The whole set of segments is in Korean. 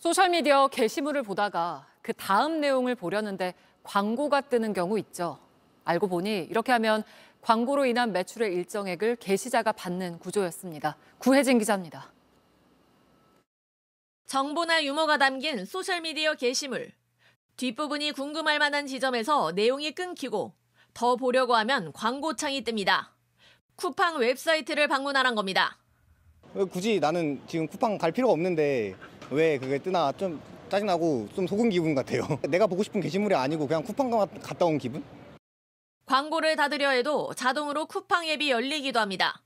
소셜미디어 게시물을 보다가 그 다음 내용을 보려는데 광고가 뜨는 경우 있죠. 알고 보니 이렇게 하면 광고로 인한 매출의 일정액을 게시자가 받는 구조였습니다. 구혜진 기자입니다. 정보나 유머가 담긴 소셜미디어 게시물. 뒷부분이 궁금할 만한 지점에서 내용이 끊기고 더 보려고 하면 광고창이 뜹니다. 쿠팡 웹사이트를 방문하란 겁니다. 굳이 나는 지금 쿠팡 갈 필요가 없는데 왜 그게 뜨나 좀 짜증나고 좀 속은 기분 같아요. 내가 보고 싶은 게시물이 아니고 그냥 쿠팡 갔다 온 기분? 광고를 닫으려 해도 자동으로 쿠팡 앱이 열리기도 합니다.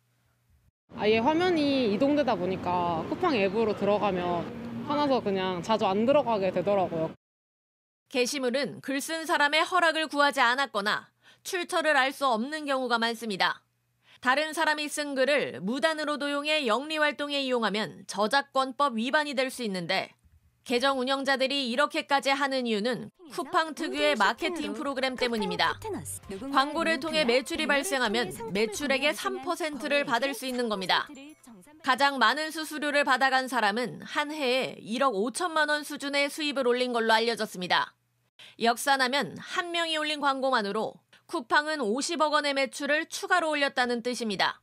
아예 화면이 이동되다 보니까 쿠팡 앱으로 들어가면 화나서 그냥 자주 안 들어가게 되더라고요. 게시물은 글 쓴 사람의 허락을 구하지 않았거나 출처를 알 수 없는 경우가 많습니다. 다른 사람이 쓴 글을 무단으로 도용해 영리 활동에 이용하면 저작권법 위반이 될 수 있는데 계정 운영자들이 이렇게까지 하는 이유는 쿠팡 특유의 마케팅 프로그램 때문입니다. 광고를 통해 매출이 발생하면 매출액의 3%를 받을 수 있는 겁니다. 가장 많은 수수료를 받아간 사람은 한 해에 1억 5천만 원 수준의 수입을 올린 걸로 알려졌습니다. 역산하면 한 명이 올린 광고만으로 쿠팡은 50억 원의 매출을 추가로 올렸다는 뜻입니다.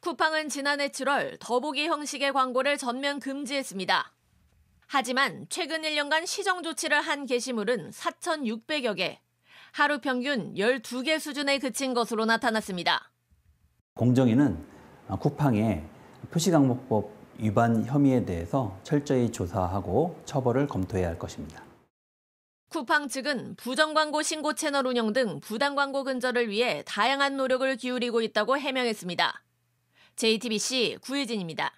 쿠팡은 지난해 7월 더보기 형식의 광고를 전면 금지했습니다. 하지만 최근 1년간 시정 조치를 한 게시물은 4,600여 개, 하루 평균 12개 수준에 그친 것으로 나타났습니다. 공정위는 쿠팡의 표시광목법 위반 혐의에 대해서 철저히 조사하고 처벌을 검토해야 할 것입니다. 쿠팡 측은 부정광고 신고 채널 운영 등 부당광고 근절을 위해 다양한 노력을 기울이고 있다고 해명했습니다. JTBC 구혜진입니다.